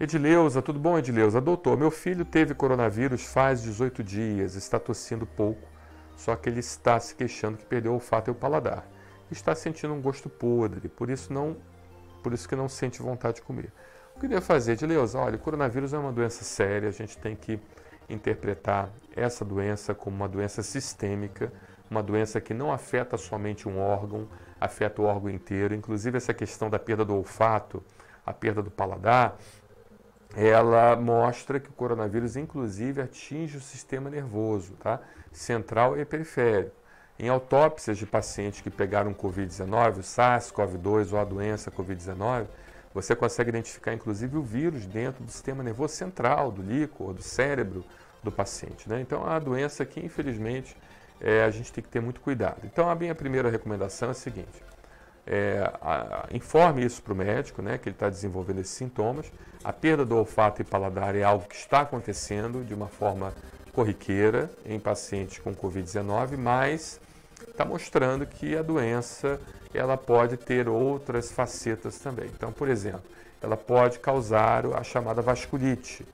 Edileuza, tudo bom, Edileuza? Doutor, meu filho teve coronavírus faz 18 dias, está tossindo pouco, só que ele está se queixando que perdeu o olfato e o paladar. Está sentindo um gosto podre, por isso não, por isso que não sente vontade de comer. O que eu ia fazer, Edileuza? Olha, o coronavírus é uma doença séria, a gente tem que interpretar essa doença como uma doença sistêmica, uma doença que não afeta somente um órgão, afeta o órgão inteiro. Inclusive, essa questão da perda do olfato, a perda do paladar, ela mostra que o coronavírus, inclusive, atinge o sistema nervoso, tá? central e periférico. Em autópsias de pacientes que pegaram Covid-19, o SARS-CoV-2 ou a doença Covid-19, você consegue identificar, inclusive, o vírus dentro do sistema nervoso central, do líquor, do cérebro do paciente. Né? Então, é uma doença que, infelizmente, é, a gente tem que ter muito cuidado. Então, a minha primeira recomendação é a seguinte: é, a, informe isso para o médico, né, que ele está desenvolvendo esses sintomas. A perda do olfato e paladar é algo que está acontecendo de uma forma corriqueira em pacientes com Covid-19, mas está mostrando que a doença ela pode ter outras facetas também. Então, por exemplo, ela pode causar a chamada vasculite.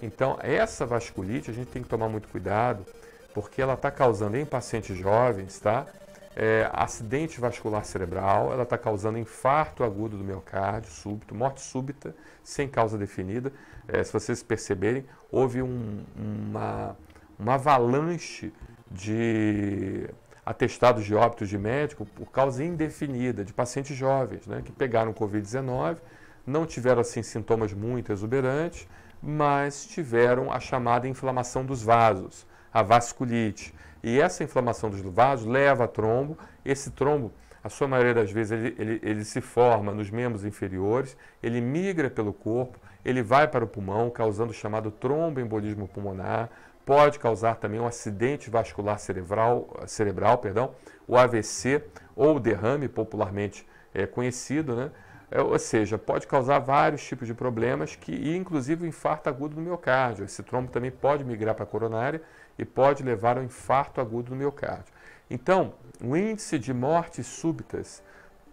Então, essa vasculite a gente tem que tomar muito cuidado, porque ela está causando em pacientes jovens, tá? é, acidente vascular cerebral, ela está causando infarto agudo do miocárdio, súbito, morte súbita, sem causa definida. É, se vocês perceberem, houve um, uma, uma avalanche de atestados de óbitos de médico por causa indefinida, de pacientes jovens, né, que pegaram Covid-19, não tiveram assim sintomas muito exuberantes, mas tiveram a chamada inflamação dos vasos, a vasculite e essa inflamação dos vasos leva a trombo. Esse trombo, a sua maioria das vezes, ele, ele, ele se forma nos membros inferiores, ele migra pelo corpo, ele vai para o pulmão, causando o chamado tromboembolismo pulmonar. Pode causar também um acidente vascular cerebral, cerebral perdão, o AVC ou derrame popularmente é, conhecido, né? É, ou seja, pode causar vários tipos de problemas, que, inclusive o infarto agudo do miocárdio. Esse trombo também pode migrar para a coronária e pode levar ao infarto agudo do miocárdio. Então, o índice de mortes súbitas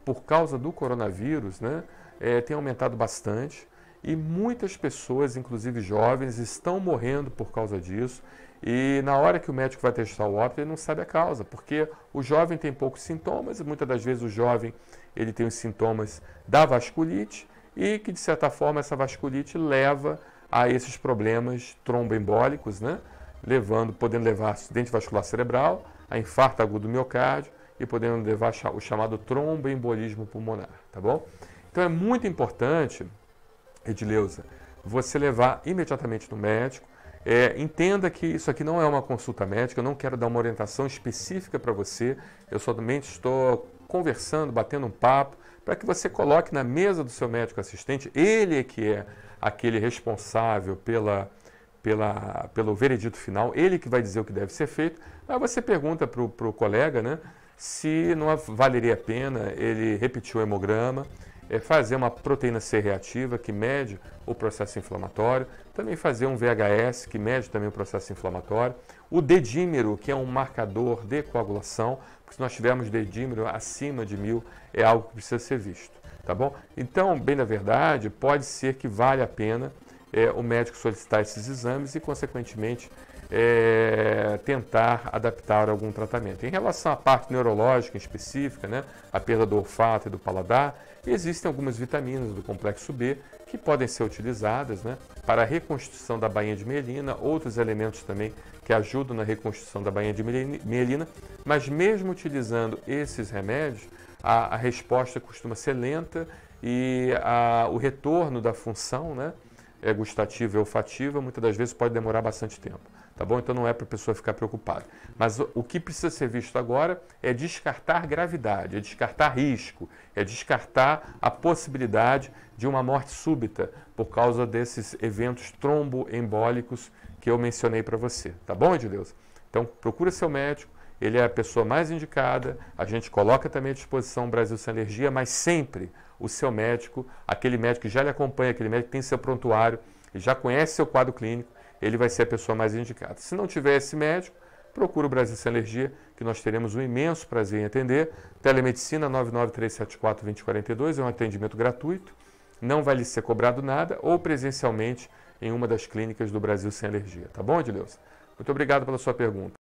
por causa do coronavírus né, é, tem aumentado bastante. E muitas pessoas, inclusive jovens, estão morrendo por causa disso. E na hora que o médico vai testar o óbito, ele não sabe a causa, porque o jovem tem poucos sintomas, e muitas das vezes o jovem ele tem os sintomas da vasculite e que de certa forma essa vasculite leva a esses problemas tromboembólicos, né? Levando, podendo levar acidente vascular cerebral, a infarto agudo do miocárdio e podendo levar o chamado tromboembolismo pulmonar, tá bom? Então é muito importante Edileuza, você levar imediatamente no médico. É, entenda que isso aqui não é uma consulta médica, eu não quero dar uma orientação específica para você, eu somente estou conversando, batendo um papo, para que você coloque na mesa do seu médico assistente, ele é que é aquele responsável pela, pela, pelo veredito final, ele que vai dizer o que deve ser feito. Aí você pergunta para o colega né, se não valeria a pena, ele repetiu o hemograma, é fazer uma proteína C reativa que mede o processo inflamatório, também fazer um VHS que mede também o processo inflamatório, o dedímero, que é um marcador de coagulação, porque se nós tivermos dedímero acima de mil, é algo que precisa ser visto, tá bom? Então, bem na verdade, pode ser que valha a pena é, o médico solicitar esses exames e, consequentemente, é, tentar adaptar algum tratamento. Em relação à parte neurológica em específica, né, a perda do olfato e do paladar, existem algumas vitaminas do complexo B que podem ser utilizadas né, para a reconstrução da bainha de mielina, outros elementos também que ajudam na reconstrução da bainha de mielina, mas mesmo utilizando esses remédios, a, a resposta costuma ser lenta e a, o retorno da função, né, é gustativa e olfativa, muitas das vezes pode demorar bastante tempo. Tá bom? Então não é para a pessoa ficar preocupada. Mas o que precisa ser visto agora é descartar gravidade, é descartar risco, é descartar a possibilidade de uma morte súbita por causa desses eventos tromboembólicos que eu mencionei para você. Tá bom, Deus? Então procura seu médico, ele é a pessoa mais indicada. A gente coloca também à disposição o Brasil Sem Alergia, mas sempre o seu médico, aquele médico que já lhe acompanha, aquele médico que tem seu prontuário, já conhece seu quadro clínico, ele vai ser a pessoa mais indicada. Se não tiver esse médico, procure o Brasil Sem Alergia, que nós teremos um imenso prazer em atender. Telemedicina 993742042 é um atendimento gratuito, não vai lhe ser cobrado nada, ou presencialmente em uma das clínicas do Brasil Sem Alergia. Tá bom, Edileuza? Muito obrigado pela sua pergunta.